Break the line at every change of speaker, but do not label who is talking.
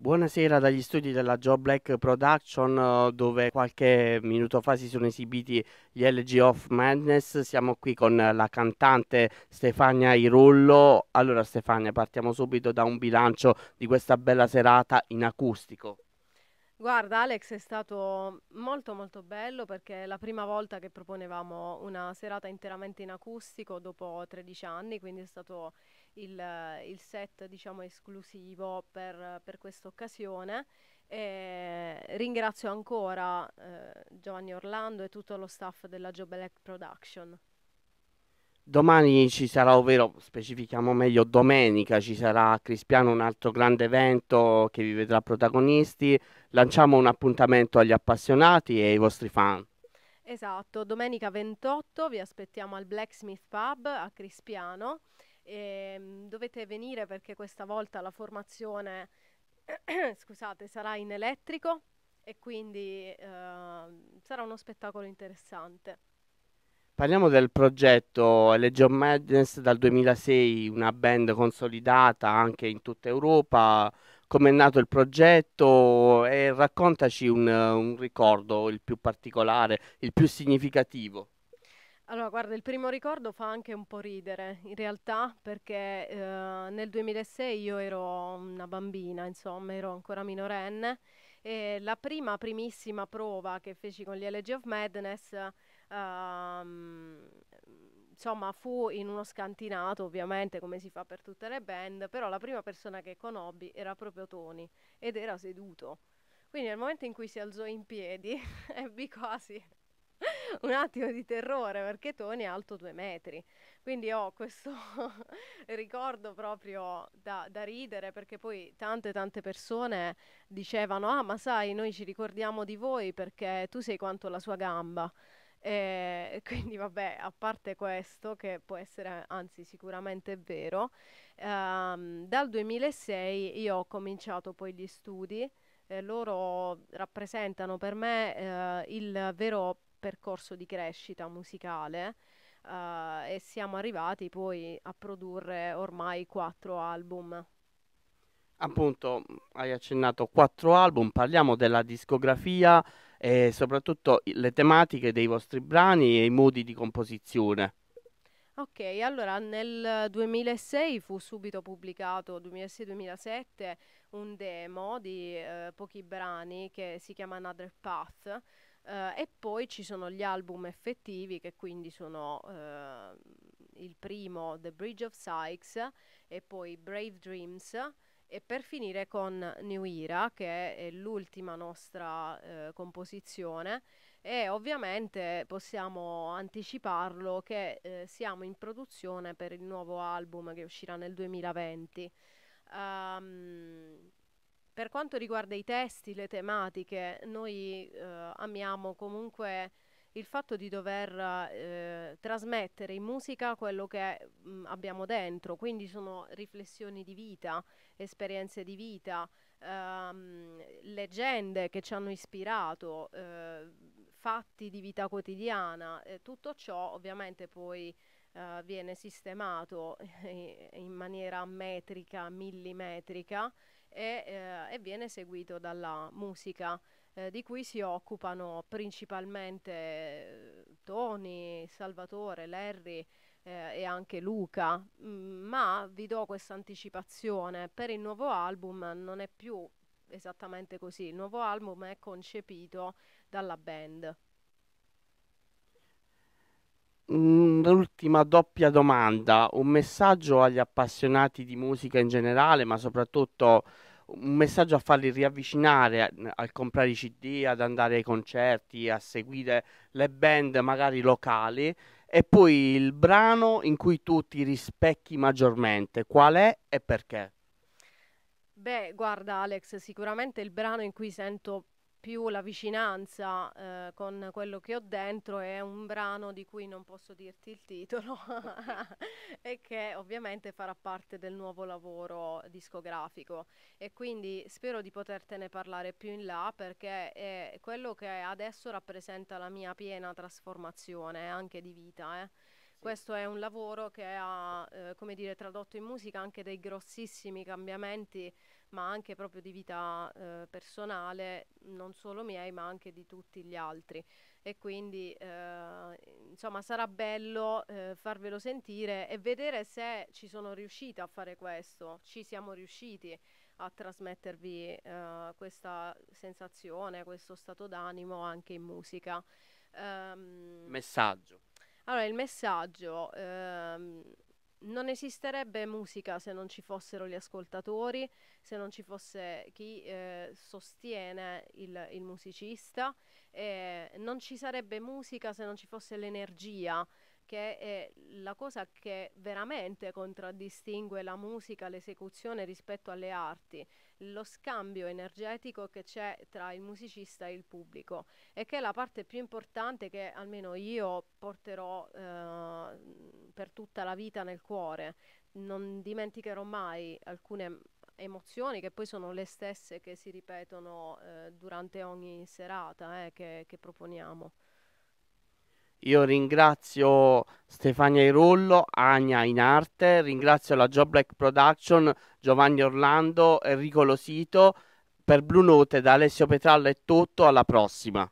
Buonasera dagli studi della Joe Black Production eh, dove qualche minuto fa si sono esibiti gli LG of Madness. Siamo qui con la cantante Stefania Irullo. Allora Stefania, partiamo subito da un bilancio di questa bella serata in acustico.
Guarda, Alex, è stato molto molto bello perché è la prima volta che proponevamo una serata interamente in acustico dopo 13 anni, quindi è stato il, il set, diciamo, esclusivo per, per questa occasione. ringrazio ancora eh, Giovanni Orlando e tutto lo staff della Job Elect Production
domani ci sarà, ovvero specifichiamo meglio, domenica ci sarà a Crispiano un altro grande evento che vi vedrà protagonisti. Lanciamo un appuntamento agli appassionati e ai vostri fan.
Esatto, domenica 28 vi aspettiamo al Blacksmith Pub a Crispiano. E ehm, dovete venire perché questa volta la formazione scusate, sarà in elettrico e quindi eh, sarà uno spettacolo interessante.
Parliamo del progetto Legion Madness dal 2006, una band consolidata anche in tutta Europa. Come è nato il progetto e raccontaci un, un ricordo il più particolare, il più significativo.
Allora, guarda, il primo ricordo fa anche un po' ridere, in realtà, perché eh, nel 2006 io ero una bambina, insomma, ero ancora minorenne e la prima, primissima prova che feci con gli Elegy of Madness, um, insomma, fu in uno scantinato, ovviamente, come si fa per tutte le band, però la prima persona che conobbi era proprio Tony ed era seduto. Quindi nel momento in cui si alzò in piedi, ebbi quasi un attimo di terrore perché Tony è alto due metri. Quindi ho questo ricordo proprio da, da, ridere perché poi tante tante persone dicevano ah ma sai noi ci ricordiamo di voi perché tu sei quanto la sua gamba. E quindi vabbè, a parte questo, che può essere anzi sicuramente vero, ehm, dal 2006 io ho cominciato poi gli studi. Eh, loro rappresentano per me eh, il vero percorso di crescita musicale uh, e siamo arrivati poi a produrre ormai quattro album.
Appunto, hai accennato quattro album, parliamo della discografia e soprattutto le tematiche dei vostri brani e i modi di composizione.
Ok, allora nel 2006 fu subito pubblicato, 2006-2007, un demo di eh, pochi brani che si chiama Another Path, Uh, e poi ci sono gli album effettivi che quindi sono uh, il primo The Bridge of Sykes e poi Brave Dreams e per finire con New Era che è l'ultima nostra uh, composizione e ovviamente possiamo anticiparlo che siamo in produzione per il nuovo album che uscirà nel 2020. Um, ehm, per quanto riguarda i testi, le tematiche, noi eh, amiamo comunque il fatto di dover eh, trasmettere in musica quello che mh, mm, abbiamo dentro, quindi sono riflessioni di vita, esperienze di vita, ehm, leggende che ci hanno ispirato, eh, fatti di vita quotidiana, eh, tutto ciò ovviamente poi eh, viene sistemato in maniera metrica, millimetrica e, eh, e viene seguito dalla musica eh, di cui si occupano principalmente eh, Tony, Salvatore, Larry eh, e anche Luca, mm, ma vi do questa anticipazione, per il nuovo album non è più esattamente così, il nuovo album è concepito dalla band
un'ultima mm, doppia domanda, un messaggio agli appassionati di musica in generale, ma soprattutto un messaggio a farli riavvicinare eh, al comprare i CD, ad andare ai concerti, a seguire le band magari locali e poi il brano in cui tu ti rispecchi maggiormente, qual è e perché?
Beh, guarda Alex, sicuramente il brano in cui sento più la vicinanza eh, con quello che ho dentro è un brano di cui non posso dirti il titolo e che ovviamente farà parte del nuovo lavoro discografico e quindi spero di potertene parlare più in là perché è quello che adesso rappresenta la mia piena trasformazione anche di vita. Eh. Questo è un lavoro che ha eh, come dire, tradotto in musica anche dei grossissimi cambiamenti, ma anche proprio di vita eh, personale, non solo miei, ma anche di tutti gli altri. E quindi eh, insomma sarà bello eh, farvelo sentire e vedere se ci sono riuscita a fare questo, ci siamo riusciti a trasmettervi eh, questa sensazione, questo stato d'animo anche in musica. Um,
Messaggio
allora, il messaggio, ehm, non esisterebbe musica se non ci fossero gli ascoltatori, se non ci fosse chi eh, sostiene il, il musicista, eh, non ci sarebbe musica se non ci fosse l'energia che è la cosa che veramente contraddistingue la musica, l'esecuzione rispetto alle arti, lo scambio energetico che c'è tra il musicista e il pubblico e che è la parte più importante che almeno io porterò eh, per tutta la vita nel cuore. Non dimenticherò mai alcune emozioni che poi sono le stesse che si ripetono eh, durante ogni serata eh, che, che proponiamo.
Io ringrazio Stefania Irullo, Agna in arte, ringrazio la Job Black Production, Giovanni Orlando, Enrico Losito. Per Blue Note da Alessio Petrallo è tutto, alla prossima.